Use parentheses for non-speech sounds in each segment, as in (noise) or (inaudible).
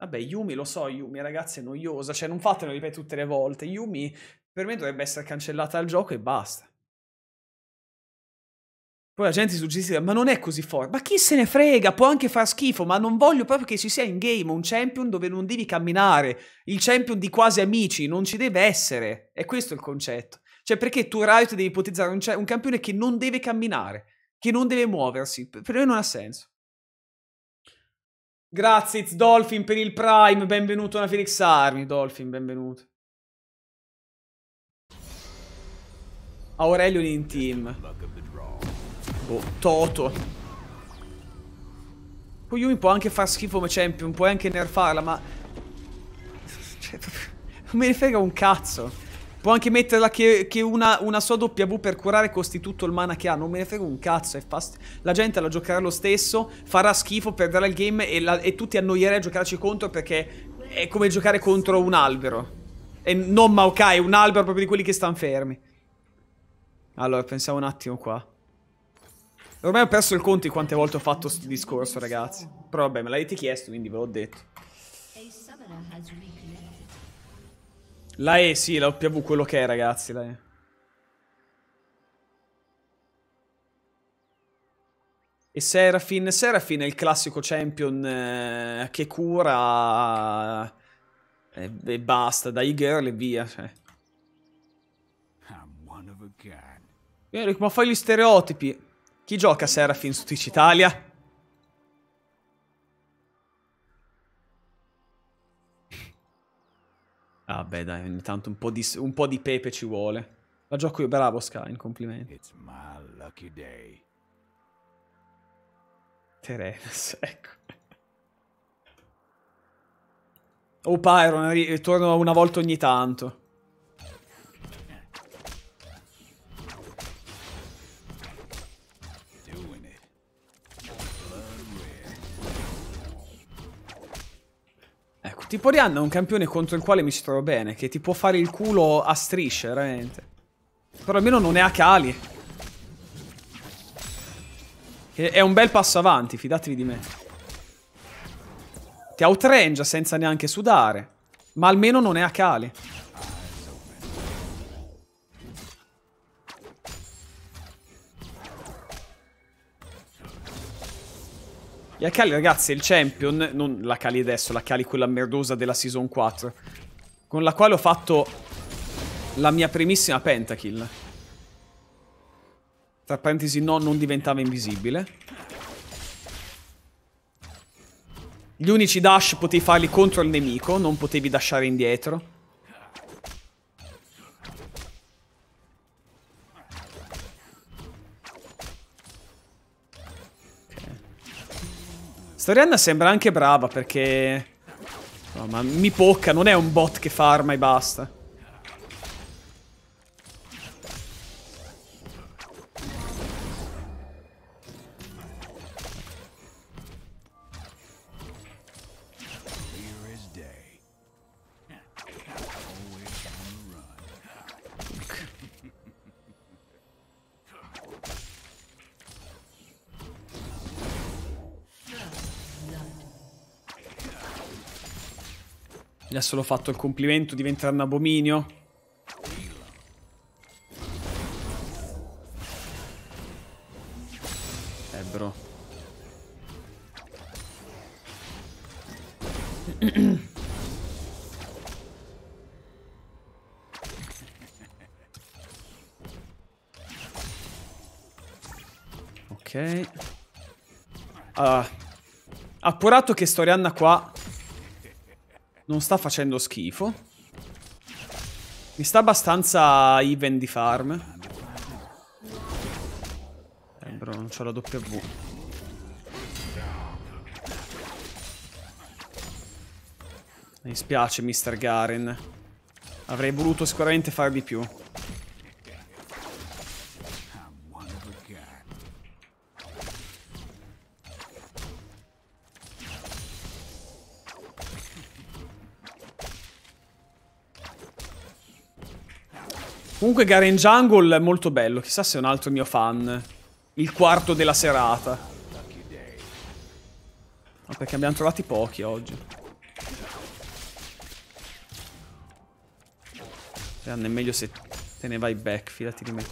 Vabbè, Yumi, lo so, Yumi, ragazzi, è noiosa, cioè non fatelo ripetere tutte le volte. Yumi per me dovrebbe essere cancellata dal gioco e basta. Poi la gente suggerisce, ma non è così forte. Ma chi se ne frega, può anche far schifo, ma non voglio proprio che ci sia in game un champion dove non devi camminare. Il champion di quasi amici, non ci deve essere. È questo il concetto. Cioè perché tu Riot devi ipotizzare un, un campione che non deve camminare, che non deve muoversi. Per me non ha senso. Grazie, It's Dolphin, per il Prime. Benvenuto alla Felix Army, Dolphin, benvenuto. Aurelion in team. Oh, Toto. Poi Yumi può anche far schifo come champion, puoi anche nerfarla, ma... (laughs) Cioè, non me ne frega un cazzo. Può anche metterla che, che una, una, sua W per curare costi tutto il mana che ha. Non me ne frega un cazzo. È fast... La gente la giocherà lo stesso. Farà schifo, perderà il game e, la, e tutti annoierà a giocarci contro perché è come giocare contro un albero. E non Maokai, un albero proprio di quelli che stanno fermi. Allora, pensiamo un attimo qua. Ormai ho perso il conto di quante volte ho fatto questo discorso, ragazzi. Però vabbè, me l'avete chiesto, quindi ve l'ho detto. La E, sì, la W quello che è, ragazzi, la E. E Serafin, Serafin è il classico champion eh, che cura eh, e, basta, dai girl e via. Cioè. Eh, ma fai gli stereotipi. Chi gioca Serafin su Twitch Italia? Vabbè, ah dai, ogni tanto un po, di, un po' di pepe ci vuole. La gioco io, bravo Sky, complimenti. It's my lucky day. Terenas, (laughs) ecco. Oh, Pyron, torno una volta ogni tanto. Tipo Rihanna è un campione contro il quale mi ci trovo bene, che ti può fare il culo a strisce, veramente. Però almeno non è a cali. Che è un bel passo avanti, fidatevi di me. Ti outrange senza neanche sudare. Ma almeno non è a cali. E la Cali, ragazzi, il champion, non la Cali adesso, la Cali quella merdosa della Season 4, con la quale ho fatto la mia primissima pentakill. Tra parentesi, no, non diventava invisibile. Gli unici dash potevi farli contro il nemico, non potevi dashare indietro. Storianna sembra anche brava perché... No, ma mi pocca, non è un bot che farma e basta. Gli ha solo fatto il complimento, diventerà un abominio. Eh, bro. ok. Ah. Appurato che sto Rihanna qua non sta facendo schifo. Mi sta abbastanza even di farm. Eh, però non c'ho la W. Mi spiace, Mr. Garen. Avrei voluto sicuramente far di più. Comunque Garen Jungle è molto bello, chissà se è un altro mio fan. Il quarto della serata. Ma perché abbiamo trovati pochi oggi. Anne, cioè, è meglio se te ne vai back, fidati di me.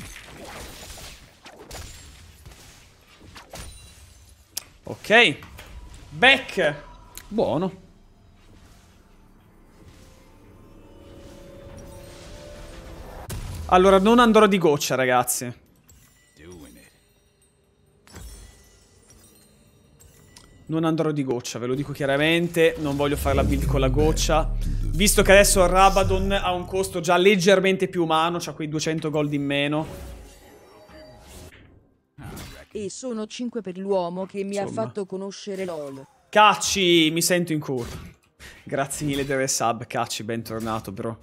Ok. Back. Buono. Allora, non andrò di goccia, ragazzi. Non andrò di goccia, ve lo dico chiaramente. Non voglio fare la build con la goccia. Visto che adesso Rabadon ha un costo già leggermente più umano, cioè quei 200 gold in meno. E sono 5 per l'uomo che mi Insomma. ha fatto conoscere LOL. Cacci, mi sento in curva. Grazie mille del sub, Cacci, bentornato, bro.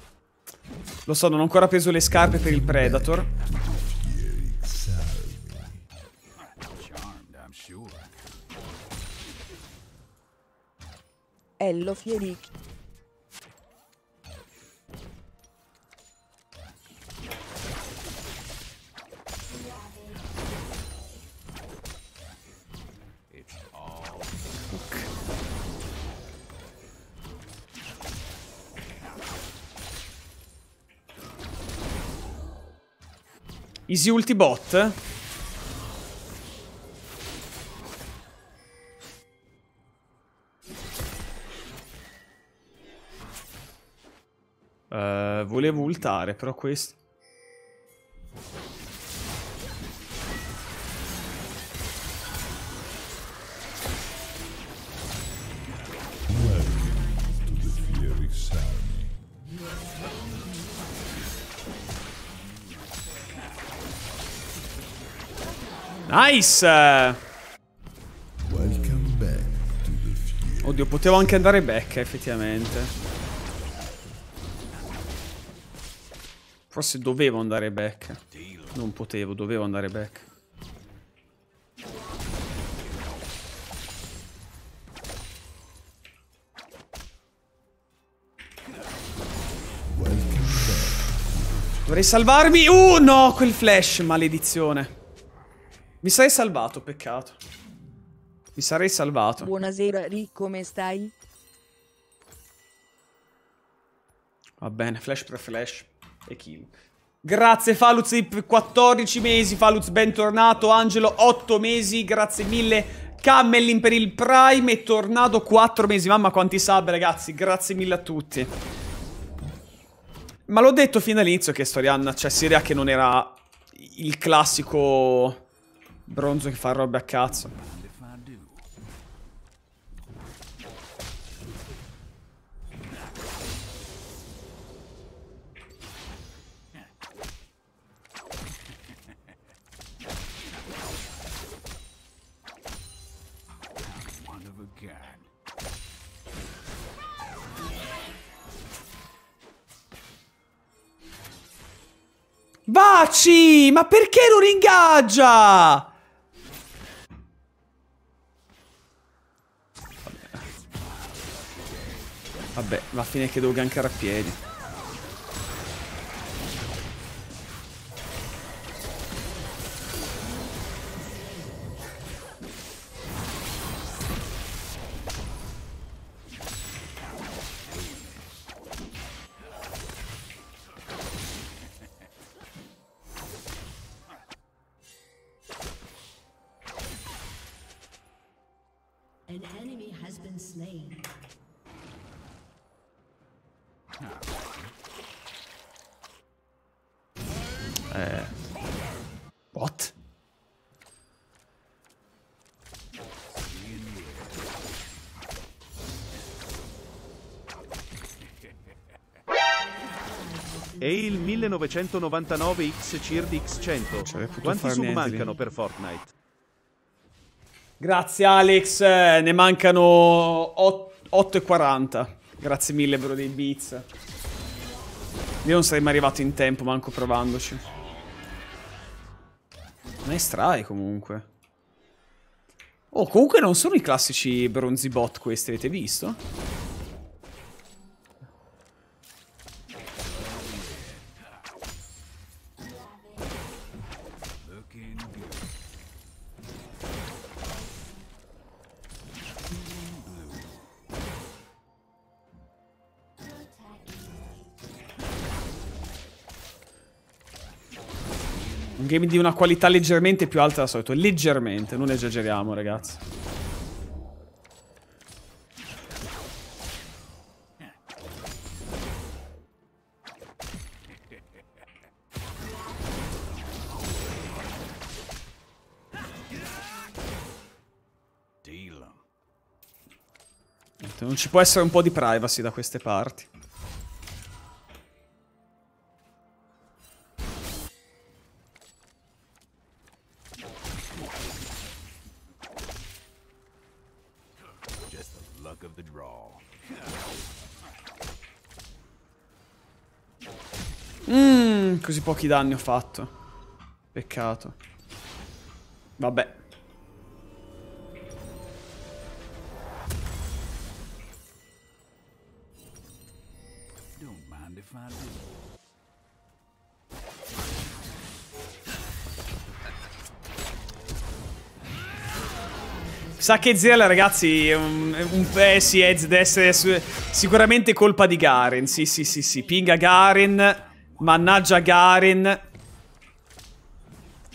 Lo so, non ho ancora preso le scarpe per il Predator. Ello Fieric Easy ulti bot. Uh, volevo ultare, però questo... Nice! Oddio, potevo anche andare back, effettivamente. Forse dovevo andare back. Non potevo, dovevo andare back. Dovrei salvarmi. Uh, no, quel flash, maledizione. Mi sarei salvato, peccato. Mi sarei salvato. Buonasera, Rick, come stai? Va bene, flash per flash e kill. Grazie Faluz 14 mesi, Faluz bentornato, Angelo 8 mesi, grazie mille. Cammelin per il Prime e Tornado 4 mesi. Mamma quanti sub ragazzi, grazie mille a tutti. Ma l'ho detto fin dall'inizio che Storian, cioè Siria che non era il classico Bronzo che fa robe a cazzo. Baci! Ma perché non ingaggia? Vabbè, va a fine che devo gankare a piedi. An enemy has been slain. 1999 X Cird X100. Quanti sub mancano per Fortnite? Grazie Alex, eh, ne mancano 8,40. Grazie mille bro dei beats. Io non sarei mai arrivato in tempo, manco provandoci. Ma è comunque. Oh, comunque non sono i classici bronzi bot questi, avete visto? game di una qualità leggermente più alta da solito. Leggermente, non esageriamo, ragazzi. Non ci può essere un po' di privacy da queste parti. pochi danni ho fatto. Peccato. Vabbè. Sa che Zella, ragazzi, un, un, eh sì, è, è, è, sicuramente colpa di Garen. Sì, sì, sì, sì. Pinga Garen. Mannaggia Garen.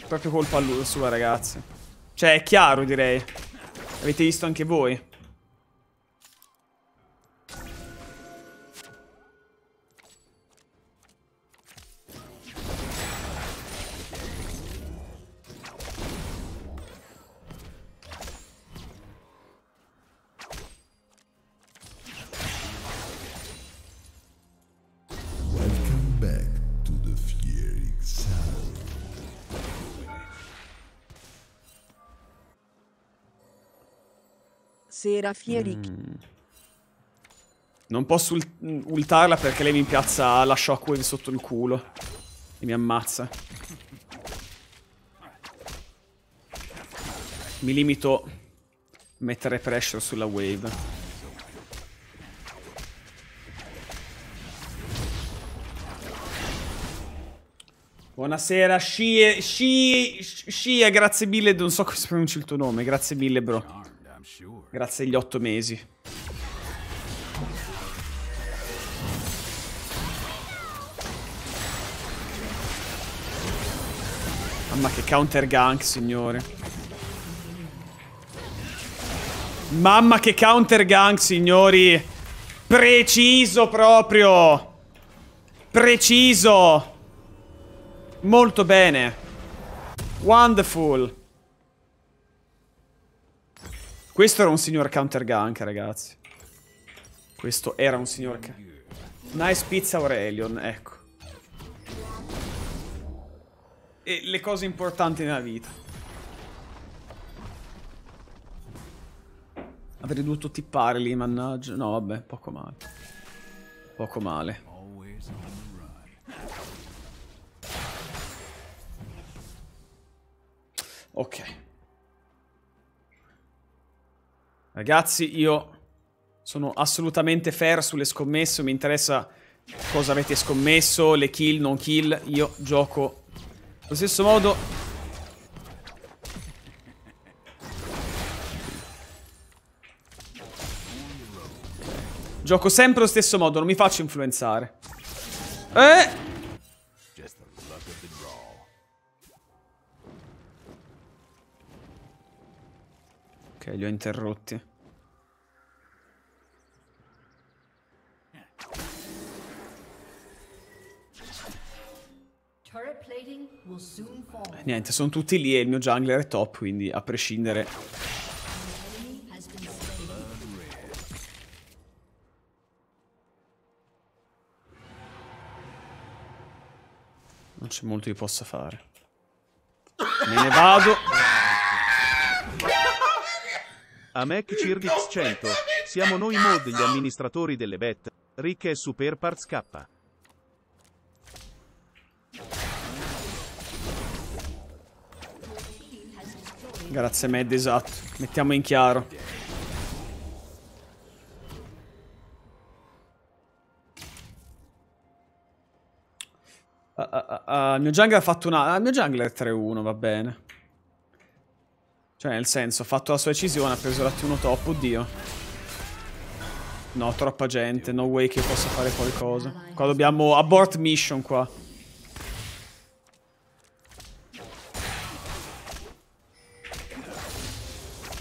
Proprio colpa sua, ragazzi. Cioè, è chiaro, direi. Avete visto anche voi. Serafieri. Mm. Non posso ult ultarla perché lei mi piazza la shockwave sotto il culo. E mi ammazza. Mi limito a mettere pressure sulla wave. Buonasera, Scie, Scie, Scie, grazie mille, non so come si pronuncia il tuo nome, grazie mille bro. Grazie agli otto mesi. Mamma che counter gank, signore. Mamma che counter gank, signori. Preciso proprio. Preciso. Molto bene. Wonderful. Questo era un signor counter gank, ragazzi. Questo era un signor... Nice pizza Aurelion, ecco. E le cose importanti nella vita. Avrei dovuto tippare lì, mannaggia. No, vabbè, poco male. Poco male. Ok. Ragazzi, io sono assolutamente fair sulle scommesse, mi interessa cosa avete scommesso, le kill, non kill, io gioco allo stesso modo. Gioco sempre allo stesso modo, non mi faccio influenzare. Eh! li ho interrotti. Niente, sono tutti lì e il mio jungler è top, quindi a prescindere... Non c'è molto che possa fare. Me ne vado. A Mac Cirvix 100. Siamo noi mod gli amministratori delle bet. Ricche e Superparts K. Grazie Mad, esatto. Mettiamo in chiaro. Uh, uh, uh, mio jungler ha fatto una... Uh, mio jungler 3-1, va bene. Cioè, nel senso, ha fatto la sua decisione, ha preso l'attuno top, oddio. No, troppa gente, no way che io possa fare qualcosa. Qua dobbiamo... Abort mission qua.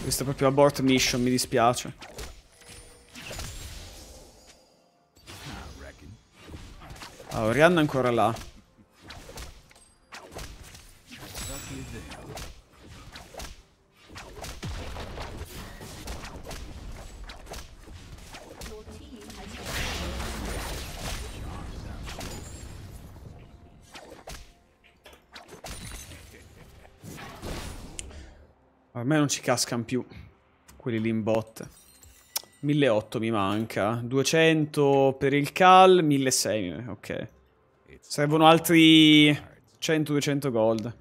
Questo è proprio abort mission, mi dispiace. Allora, ah, Rihanna è ancora là. A me non ci cascano più quelli lì in bot. 1.800 mi manca. 200 per il cal, 1.600, ok. Servono altri 100-200 gold.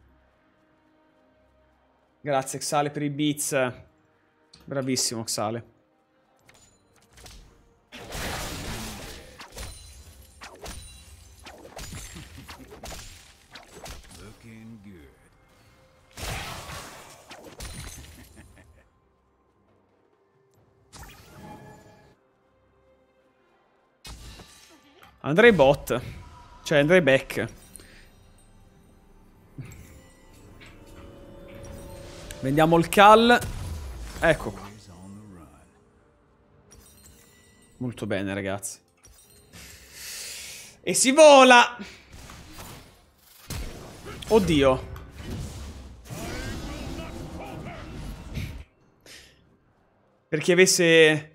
Grazie Xale per i bits. Bravissimo Xale. Andrei bot. Cioè, andrei back. Vendiamo il cal. Ecco qua. Molto bene, ragazzi. E si vola! Oddio. Per chi avesse...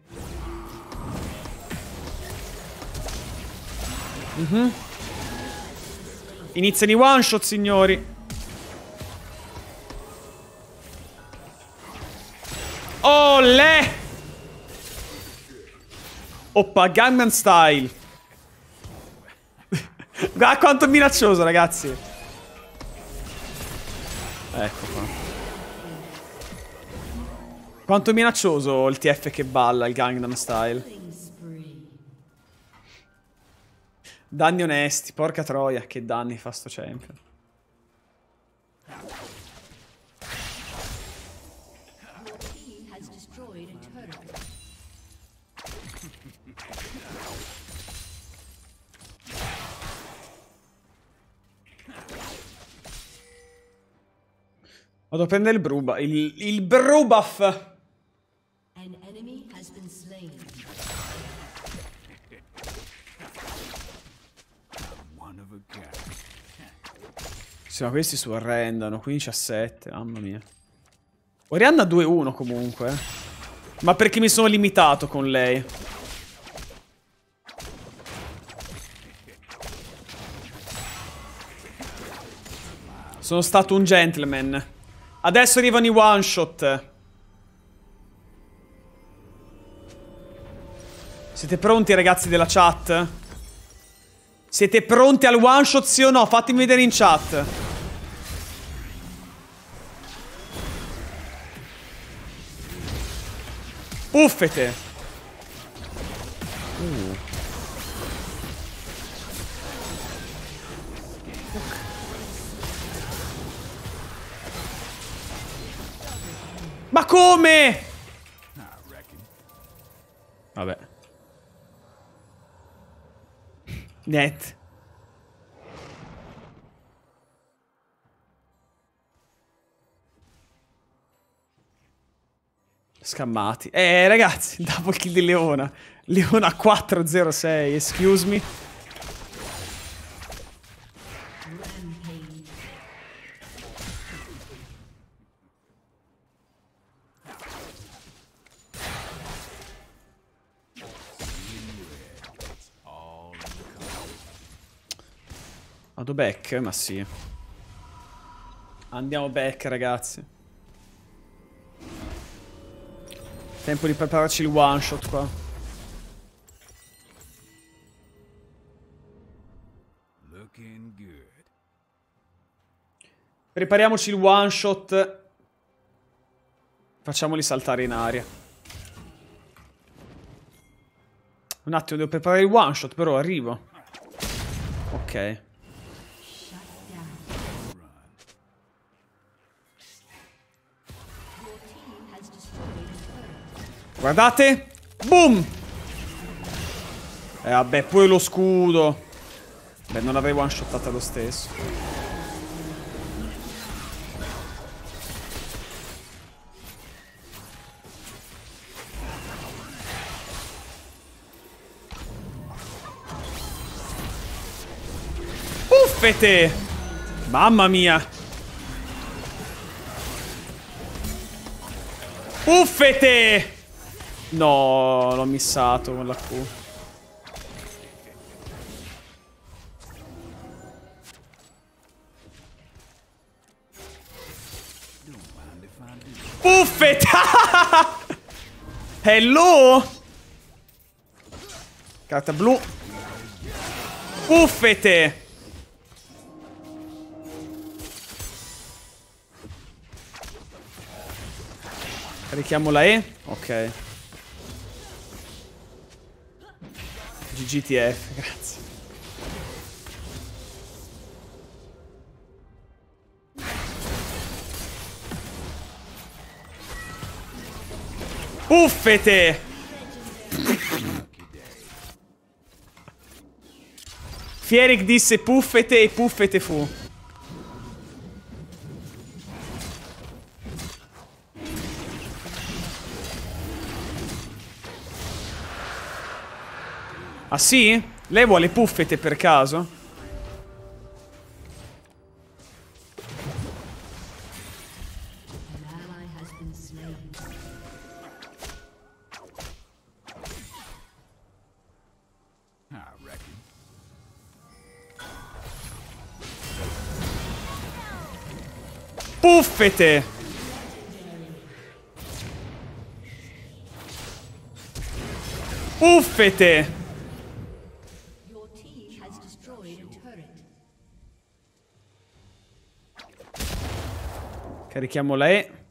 Mm -hmm. Iniziano i one shot, signori. Olè! Oppa, Gangman Style. (laughs) Guarda quanto minaccioso, ragazzi. Ecco qua. Quanto è minaccioso il TF che balla, il Gangnam Style. Danni onesti, porca troia, che danni fa sto champion. Vado a prendere il Bruba, il, il Brubaf! ma questi si arrendano. 15 a 7, mamma mia. Orianna 2-1 comunque. Eh. Ma perché mi sono limitato con lei? Sono stato un gentleman. Adesso arrivano i one shot. Siete pronti ragazzi della chat? Siete pronti al one shot sì o no? Fatemi vedere in chat. Puffete uh. Ma come? Vabbè Net Scammati. Eh, ragazzi, (laughs) double kill di Leona. Leona 406, excuse me. Vado back? Ma sì. Andiamo back, ragazzi. Tempo di prepararci il one shot qua. Prepariamoci il one shot. Facciamoli saltare in aria. Un attimo, devo preparare il one shot, però arrivo. Ok. Guardate. Boom! E eh, vabbè, pure lo scudo. Beh, non l'avevo one-shottata lo stesso. Uffete! Mamma mia! Uffete! No, l'ho missato con la Q. Puffetta! (laughs) Hello! Carta blu. Puffete! Richiamo la E. Ok. GTF, grazie. Uffete! Fieric disse puffete e puffete fu. Ah sì? Lei vuole puffete per caso? Puffete! Puffete! has destroyed a turret. Carichiamo la E.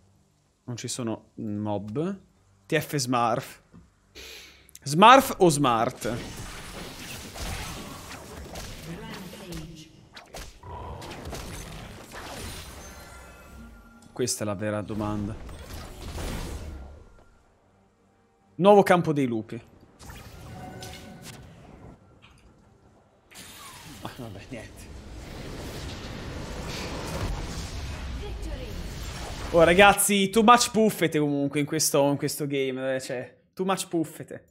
Non ci sono mob. TF Smurf. Smart o Smart? Questa è la vera domanda. Nuovo campo dei lupi. Vabbè, niente. Oh ragazzi, too much puffete comunque in questo, in questo game, eh, cioè, too much puffete.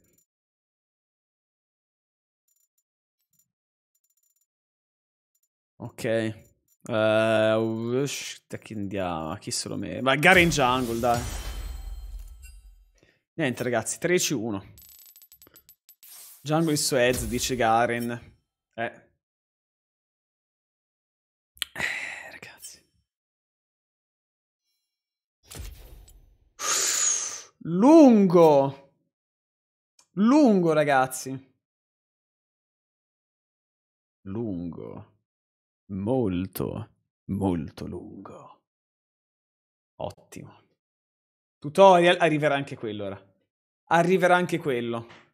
Ok. Eh, uh, che andiamo, chi se lo mette? Ma gara in jungle, dai. Niente ragazzi, 13-1. Jungle in Suez, dice Garen. Eh. Lungo! Lungo, ragazzi. Lungo. Molto, molto lungo. Ottimo. Tutorial, arriverà anche quello ora. Arriverà anche quello.